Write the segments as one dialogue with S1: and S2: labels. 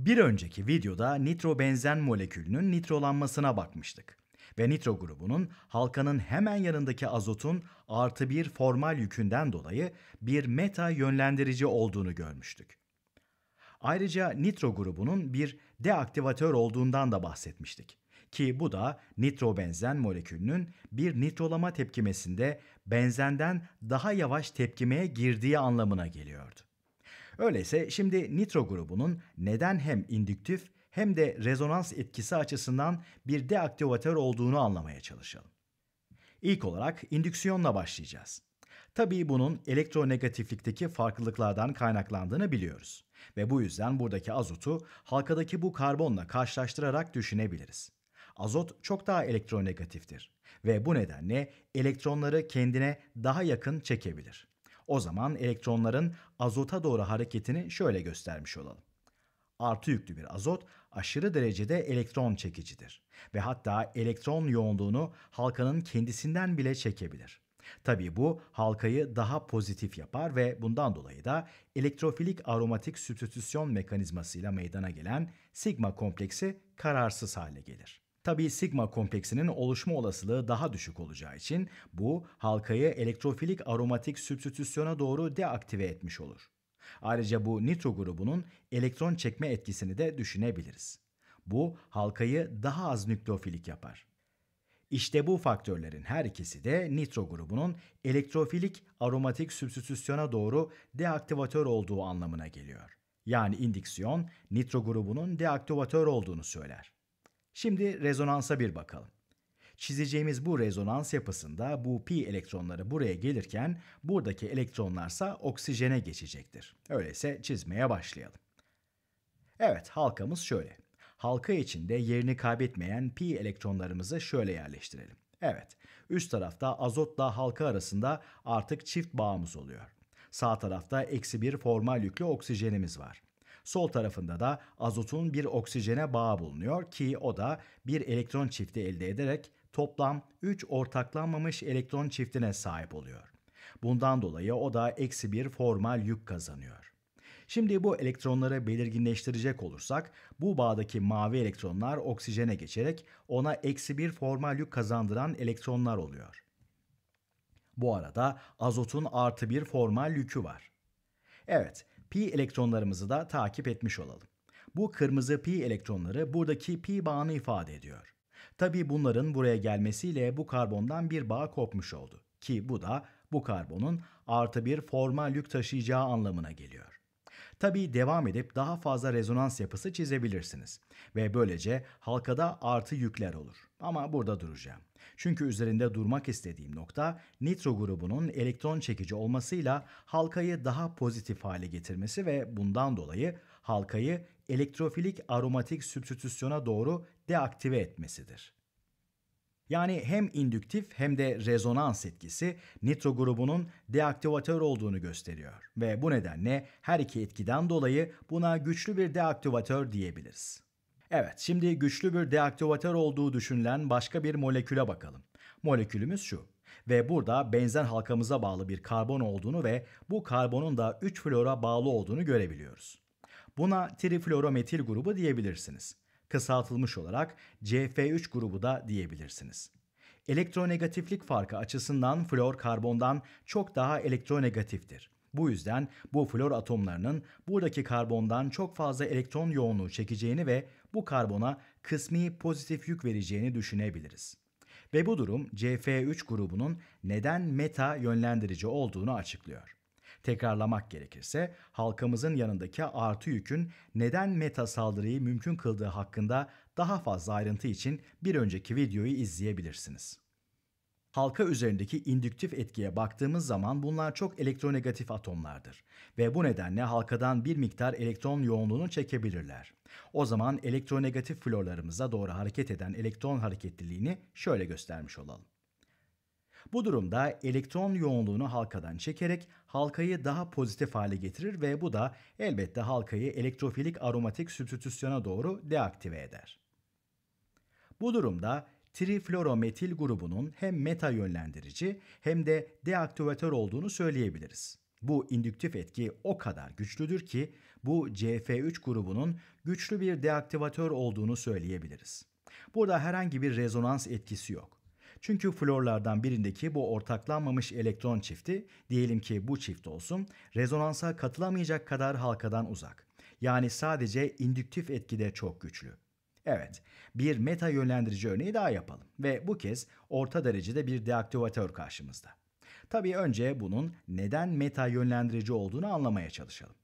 S1: Bir önceki videoda nitrobenzen molekülünün nitrolanmasına bakmıştık ve nitro grubunun halkanın hemen yanındaki azotun artı bir formal yükünden dolayı bir meta yönlendirici olduğunu görmüştük. Ayrıca nitro grubunun bir deaktivatör olduğundan da bahsetmiştik. Ki bu da nitrobenzen molekülünün bir nitrolama tepkimesinde benzenden daha yavaş tepkimeye girdiği anlamına geliyordu. Öyleyse şimdi nitro grubunun neden hem indüktif hem de rezonans etkisi açısından bir deaktivatör olduğunu anlamaya çalışalım. İlk olarak indüksiyonla başlayacağız. Tabii bunun elektronegatiflikteki farklılıklardan kaynaklandığını biliyoruz ve bu yüzden buradaki azotu halkadaki bu karbonla karşılaştırarak düşünebiliriz. Azot çok daha elektronegatiftir ve bu nedenle elektronları kendine daha yakın çekebilir. O zaman elektronların azota doğru hareketini şöyle göstermiş olalım. Artı yüklü bir azot aşırı derecede elektron çekicidir ve hatta elektron yoğunluğunu halkanın kendisinden bile çekebilir. Tabi bu halkayı daha pozitif yapar ve bundan dolayı da elektrofilik aromatik substitüsyon mekanizmasıyla meydana gelen sigma kompleksi kararsız hale gelir. Tabi sigma kompleksinin oluşma olasılığı daha düşük olacağı için bu halkayı elektrofilik aromatik substitüsyona doğru deaktive etmiş olur. Ayrıca bu nitro grubunun elektron çekme etkisini de düşünebiliriz. Bu halkayı daha az nükleofilik yapar. İşte bu faktörlerin her ikisi de nitro grubunun elektrofilik aromatik substitüsyona doğru deaktivatör olduğu anlamına geliyor. Yani indiksiyon nitro grubunun deaktivatör olduğunu söyler. Şimdi rezonansa bir bakalım. Çizeceğimiz bu rezonans yapısında bu pi elektronları buraya gelirken buradaki elektronlarsa oksijene geçecektir. Öyleyse çizmeye başlayalım. Evet halkamız şöyle. Halka içinde yerini kaybetmeyen pi elektronlarımızı şöyle yerleştirelim. Evet üst tarafta azotla halka arasında artık çift bağımız oluyor. Sağ tarafta eksi bir formal yüklü oksijenimiz var. Sol tarafında da azotun bir oksijene bağı bulunuyor ki o da bir elektron çifti elde ederek toplam 3 ortaklanmamış elektron çiftine sahip oluyor. Bundan dolayı o da eksi bir formal yük kazanıyor. Şimdi bu elektronları belirginleştirecek olursak bu bağdaki mavi elektronlar oksijene geçerek ona eksi bir formal yük kazandıran elektronlar oluyor. Bu arada azotun artı bir formal yükü var. Evet, pi elektronlarımızı da takip etmiş olalım. Bu kırmızı pi elektronları buradaki pi bağını ifade ediyor. Tabii bunların buraya gelmesiyle bu karbondan bir bağ kopmuş oldu. Ki bu da bu karbonun artı bir formal yük taşıyacağı anlamına geliyor. Tabii devam edip daha fazla rezonans yapısı çizebilirsiniz ve böylece halkada artı yükler olur. Ama burada duracağım. Çünkü üzerinde durmak istediğim nokta nitro grubunun elektron çekici olmasıyla halkayı daha pozitif hale getirmesi ve bundan dolayı halkayı elektrofilik aromatik substitüsyona doğru deaktive etmesidir. Yani hem indüktif hem de rezonans etkisi nitro grubunun deaktivatör olduğunu gösteriyor ve bu nedenle her iki etkiden dolayı buna güçlü bir deaktivatör diyebiliriz. Evet, şimdi güçlü bir deaktivatör olduğu düşünülen başka bir moleküle bakalım. Molekülümüz şu ve burada benzen halkamıza bağlı bir karbon olduğunu ve bu karbonun da 3 flora bağlı olduğunu görebiliyoruz. Buna triflorometil grubu diyebilirsiniz kısaltılmış olarak CF3 grubu da diyebilirsiniz. Elektronegatiflik farkı açısından flor karbondan çok daha elektronegatiftir. Bu yüzden bu flor atomlarının buradaki karbondan çok fazla elektron yoğunluğu çekeceğini ve bu karbona kısmi pozitif yük vereceğini düşünebiliriz. Ve bu durum CF3 grubunun neden meta yönlendirici olduğunu açıklıyor. Tekrarlamak gerekirse halkamızın yanındaki artı yükün neden meta saldırıyı mümkün kıldığı hakkında daha fazla ayrıntı için bir önceki videoyu izleyebilirsiniz. Halka üzerindeki indüktif etkiye baktığımız zaman bunlar çok elektronegatif atomlardır ve bu nedenle halkadan bir miktar elektron yoğunluğunu çekebilirler. O zaman elektronegatif florlarımıza doğru hareket eden elektron hareketliliğini şöyle göstermiş olalım. Bu durumda elektron yoğunluğunu halkadan çekerek halkayı daha pozitif hale getirir ve bu da elbette halkayı elektrofilik aromatik substitüsyona doğru deaktive eder. Bu durumda triflorometil grubunun hem meta yönlendirici hem de deaktivatör olduğunu söyleyebiliriz. Bu indüktif etki o kadar güçlüdür ki bu CF3 grubunun güçlü bir deaktivatör olduğunu söyleyebiliriz. Burada herhangi bir rezonans etkisi yok. Çünkü florlardan birindeki bu ortaklanmamış elektron çifti, diyelim ki bu çift olsun, rezonansa katılamayacak kadar halkadan uzak. Yani sadece indüktif etkide çok güçlü. Evet, bir meta yönlendirici örneği daha yapalım ve bu kez orta derecede bir deaktivatör karşımızda. Tabii önce bunun neden meta yönlendirici olduğunu anlamaya çalışalım.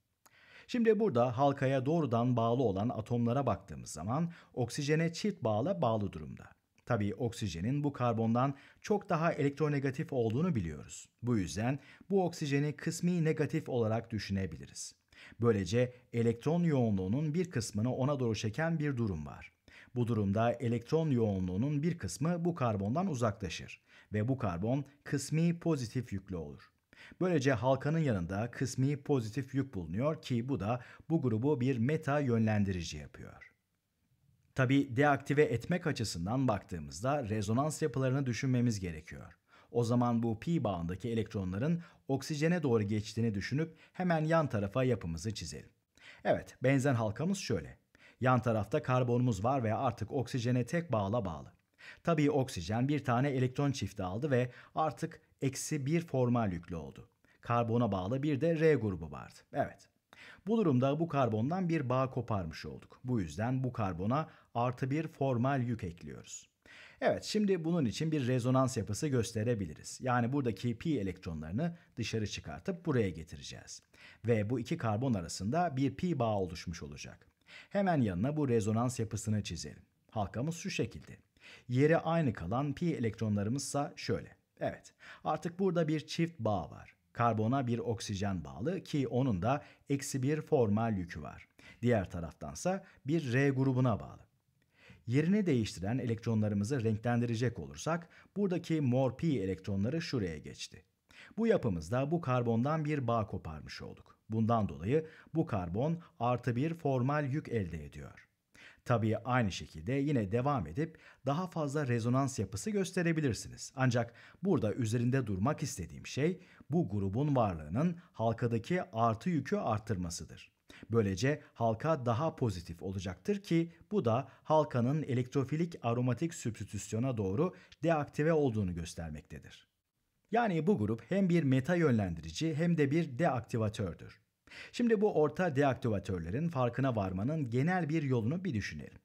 S1: Şimdi burada halkaya doğrudan bağlı olan atomlara baktığımız zaman oksijene çift bağla bağlı durumda. Tabii oksijenin bu karbondan çok daha elektronegatif olduğunu biliyoruz. Bu yüzden bu oksijeni kısmi negatif olarak düşünebiliriz. Böylece elektron yoğunluğunun bir kısmını ona doğru çeken bir durum var. Bu durumda elektron yoğunluğunun bir kısmı bu karbondan uzaklaşır ve bu karbon kısmi pozitif yüklü olur. Böylece halkanın yanında kısmi pozitif yük bulunuyor ki bu da bu grubu bir meta yönlendirici yapıyor. Tabi deaktive etmek açısından baktığımızda rezonans yapılarını düşünmemiz gerekiyor. O zaman bu pi bağındaki elektronların oksijene doğru geçtiğini düşünüp hemen yan tarafa yapımızı çizelim. Evet, benzen halkamız şöyle. Yan tarafta karbonumuz var ve artık oksijene tek bağla bağlı. Tabi oksijen bir tane elektron çifti aldı ve artık eksi bir formal yüklü oldu. Karbona bağlı bir de R grubu vardı. Evet. Bu durumda bu karbondan bir bağ koparmış olduk. Bu yüzden bu karbona artı bir formal yük ekliyoruz. Evet şimdi bunun için bir rezonans yapısı gösterebiliriz. Yani buradaki pi elektronlarını dışarı çıkartıp buraya getireceğiz. Ve bu iki karbon arasında bir pi bağ oluşmuş olacak. Hemen yanına bu rezonans yapısını çizelim. Halkamız şu şekilde. Yeri aynı kalan pi elektronlarımızsa şöyle. Evet artık burada bir çift bağ var. Karbona bir oksijen bağlı ki onun da eksi bir formal yükü var. Diğer taraftansa bir R grubuna bağlı. Yerini değiştiren elektronlarımızı renklendirecek olursak buradaki mor pi elektronları şuraya geçti. Bu yapımızda bu karbondan bir bağ koparmış olduk. Bundan dolayı bu karbon artı bir formal yük elde ediyor. Tabii aynı şekilde yine devam edip daha fazla rezonans yapısı gösterebilirsiniz. Ancak burada üzerinde durmak istediğim şey bu grubun varlığının halkadaki artı yükü arttırmasıdır. Böylece halka daha pozitif olacaktır ki bu da halkanın elektrofilik aromatik sübstitüsyona doğru deaktive olduğunu göstermektedir. Yani bu grup hem bir meta yönlendirici hem de bir deaktivatördür. Şimdi bu orta deaktivatörlerin farkına varmanın genel bir yolunu bir düşünelim.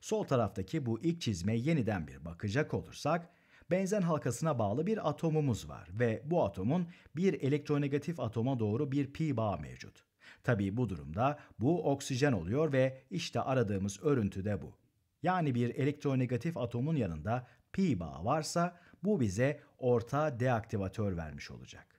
S1: Sol taraftaki bu ilk çizmeye yeniden bir bakacak olursak, benzen halkasına bağlı bir atomumuz var ve bu atomun bir elektronegatif atoma doğru bir pi bağ mevcut. Tabii bu durumda bu oksijen oluyor ve işte aradığımız örüntü de bu. Yani bir elektronegatif atomun yanında pi bağ varsa bu bize orta deaktivatör vermiş olacak.